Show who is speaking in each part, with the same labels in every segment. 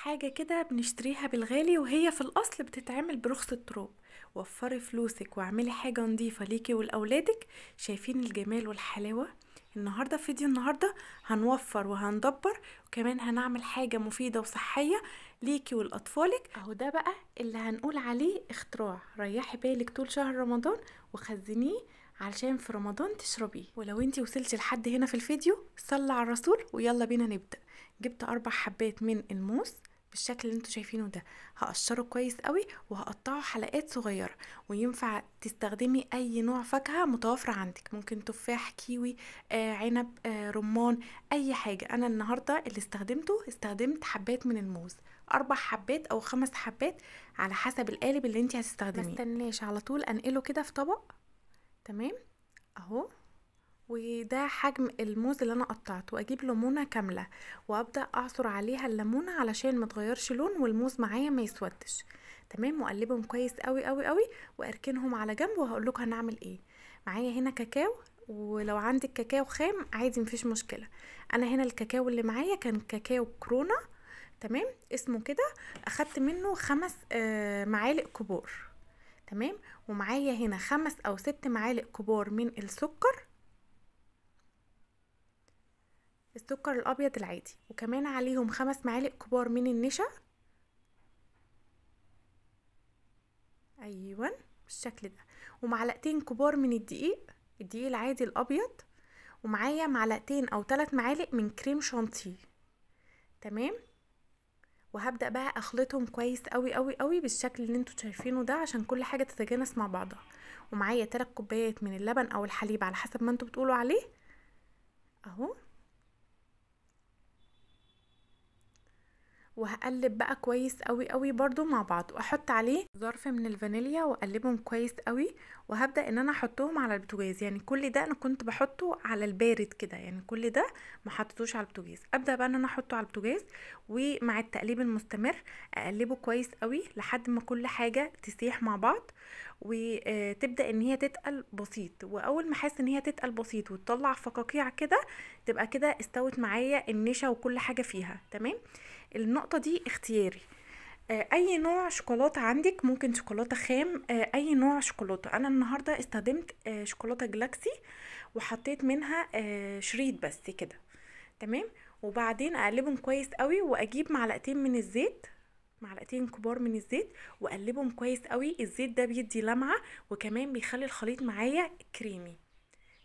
Speaker 1: حاجة كده بنشتريها بالغالي وهي في الأصل بتتعمل برخص التراب وفري فلوسك واعملي حاجة نظيفة ليكي ولأولادك شايفين الجمال والحلاوة النهاردة في فيديو النهاردة هنوفر وهندبر وكمان هنعمل حاجة مفيدة وصحية ليكي ولأطفالك اهو ده بقى اللي هنقول عليه اختراع ريحي بالك طول شهر رمضان وخزنيه علشان في رمضان تشربيه ولو انتي وصلتي لحد هنا في الفيديو صلي على الرسول ويلا بينا نبدأ جبت اربع حبات من الموز بالشكل اللي انتوا شايفينه ده هقشره كويس قوي وهقطعه حلقات صغيره وينفع تستخدمي اي نوع فاكهه متوفره عندك ممكن تفاح كيوي آه، عنب آه، رمان اي حاجه انا النهارده اللي استخدمته استخدمت حبات من الموز اربع حبات او خمس حبات على حسب القالب اللي انت هتستخدميه مستناش على طول انقله كده في طبق تمام اهو وده حجم الموز اللي انا قطعته واجيب ليمونه كامله وابدا اعصر عليها الليمونه علشان ما تغيرش لون والموز معايا ما يسودش تمام واقلبهم كويس قوي قوي قوي واركنهم على جنب وهقول لكم هنعمل ايه معايا هنا كاكاو ولو عندي كاكاو خام عادي مفيش مشكله انا هنا الكاكاو اللي معايا كان كاكاو كرونا تمام اسمه كده اخدت منه خمس آه، معالق كبار تمام ومعايا هنا خمس او ست معالق كبار من السكر السكر الابيض العادي وكمان عليهم خمس معالق كبار من النشا ايوه بالشكل ده ومعلقتين كبار من الدقيق الدقيق العادي الابيض ومعايا معلقتين او ثلاث معالق من كريم شانتيه تمام وهبدا بقى اخلطهم كويس قوي قوي قوي بالشكل اللي انتوا شايفينه ده عشان كل حاجه تتجانس مع بعضها ومعايا ثلاث كوبايات من اللبن او الحليب على حسب ما انتوا بتقولوا عليه اهو وهقلب بقى كويس قوي قوي برضو مع بعض واحط عليه ظرف من الفانيليا واقلبهم كويس قوي وهبدا ان انا احطهم على البوتاجاز يعني كل ده انا كنت بحطه على البارد كده يعني كل ده ما حطيتوش على البوتاجاز ابدا بقى ان انا احطه على البوتاجاز ومع التقليب المستمر اقلبه كويس قوي لحد ما كل حاجه تسيح مع بعض وتبدا ان هي تتقل بسيط واول ما احس ان هي تتقل بسيط وتطلع فقاقيع كده تبقى كده استوت معايا النشا وكل حاجه فيها تمام النقطه دي اختياري آه، اي نوع شوكولاته عندك ممكن شوكولاته خام آه، اي نوع شوكولاته انا النهارده استخدمت آه، شوكولاته جلاكسي وحطيت منها شريط بس كده تمام وبعدين اقلبهم كويس قوي واجيب معلقتين من الزيت معلقتين كبار من الزيت واقلبهم كويس قوي الزيت ده بيدي لمعه وكمان بيخلي الخليط معايا كريمي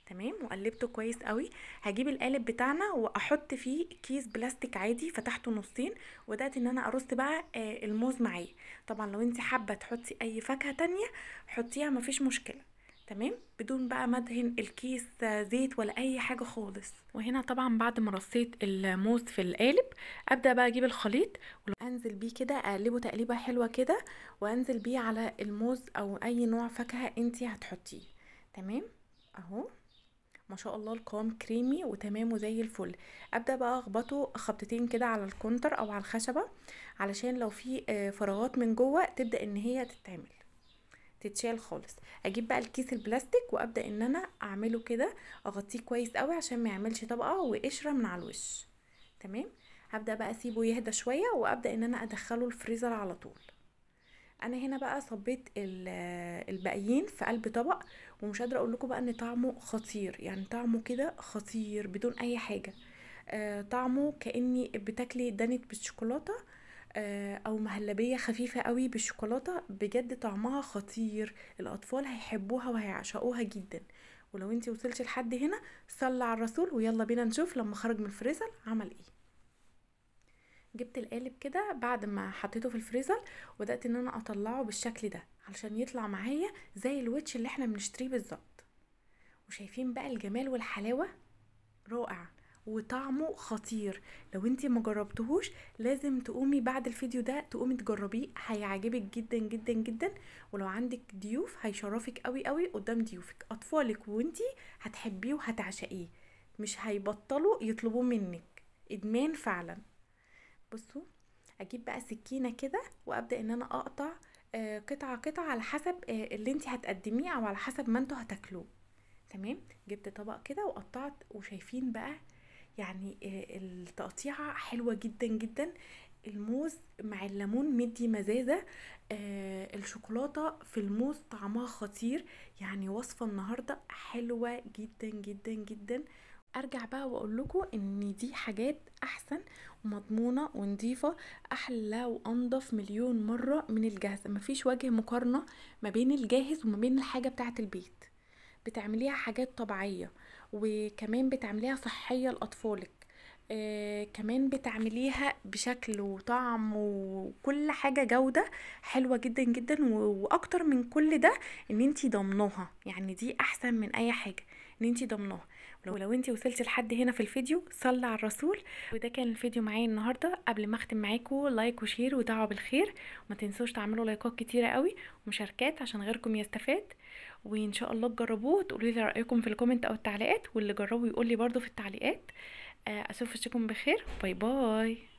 Speaker 1: تمام وقلبته كويس قوي هجيب القالب بتاعنا واحط فيه كيس بلاستيك عادي فتحته نصين وبدات ان انا ارص بقى آه، الموز معاه طبعا لو انت حابه تحطي اي فاكهه تانية حطيها مفيش مشكله تمام بدون بقى مدهن الكيس آه، زيت ولا اي حاجه خالص وهنا طبعا بعد ما رصيت الموز في القالب ابدا بقى اجيب الخليط وانزل بيه كده اقلبه تقليبه حلوه كده وانزل بيه على الموز او اي نوع فاكهه انت هتحطيه تمام اهو ما شاء الله القوام كريمي وتمامه زي الفل ابدا بقى اخبطه خبطتين كده على الكونتر او على الخشبه علشان لو في آه، فراغات من جوه تبدا ان هي تتعمل تتشال خالص اجيب بقى الكيس البلاستيك وابدا ان انا اعمله كده اغطيه كويس قوي عشان ما يعملش طبقه وقشره من على الوش تمام هبدا بقى اسيبه يهدى شويه وابدا ان انا ادخله الفريزر على طول انا هنا بقى صبيت الباقيين في قلب طبق ومش قادره اقول لكم بقى ان طعمه خطير يعني طعمه كده خطير بدون اي حاجه آه طعمه كاني بتاكلي دانت بالشوكولاته آه او مهلبيه خفيفه قوي بالشوكولاته بجد طعمها خطير الاطفال هيحبوها وهيعشقوها جدا ولو انت وصلتي لحد هنا صلي على الرسول ويلا بينا نشوف لما خرج من الفريزر عمل ايه جبت القالب كده بعد ما حطيته في الفريزر وبدات ان انا اطلعه بالشكل ده علشان يطلع معايا زي الويتش اللي احنا بنشتريه بالظبط وشايفين بقى الجمال والحلاوه رائع وطعمه خطير لو انتي ما جربتهوش لازم تقومي بعد الفيديو ده تقومي تجربيه هيعجبك جدا جدا جدا ولو عندك ضيوف هيشرفك قوي قوي قدام ضيوفك اطفالك وانتي هتحبيه وهتعشقيه مش هيبطلوا يطلبوه منك ادمان فعلا بصوا اجيب بقى سكينه كده وابدا ان انا اقطع آه، قطعه قطعه على حسب آه، اللي انت هتقدميه او على حسب ما انتوا هتاكلوه تمام جبت طبق كده وقطعت وشايفين بقى يعني آه، التقطيعه حلوه جدا جدا الموز مع الليمون مدي مزازة آه الشوكولاتة في الموز طعمها خطير يعني وصفة النهاردة حلوة جدا جدا جدا ارجع بقى واقول لكم ان دي حاجات احسن ومضمونه ونضيفه احلى وانضف مليون مره من الجاهزه مفيش وجه مقارنه ما بين الجاهز وما بين الحاجه بتاعه البيت بتعمليها حاجات طبيعيه وكمان بتعمليها صحيه لاطفالك آه كمان بتعمليها بشكل وطعم وكل حاجه جوده حلوه جدا جدا واكتر من كل ده ان انتي ضمناها يعني دي احسن من اي حاجه ان انتي ضمناها ولو انتي وصلتي لحد هنا في الفيديو صلي على الرسول وده كان الفيديو معايا النهارده قبل ما اختم معاكم لايك وشير ودعوه بالخير وما تنسوش تعملوا لايكات كتيره قوي ومشاركات عشان غيركم يستفاد وان شاء الله تجربوه وتقولوا لي رايكم في الكومنت او التعليقات واللي جربه يقول لي برده في التعليقات آه، اشوف وشكم بخير باي باي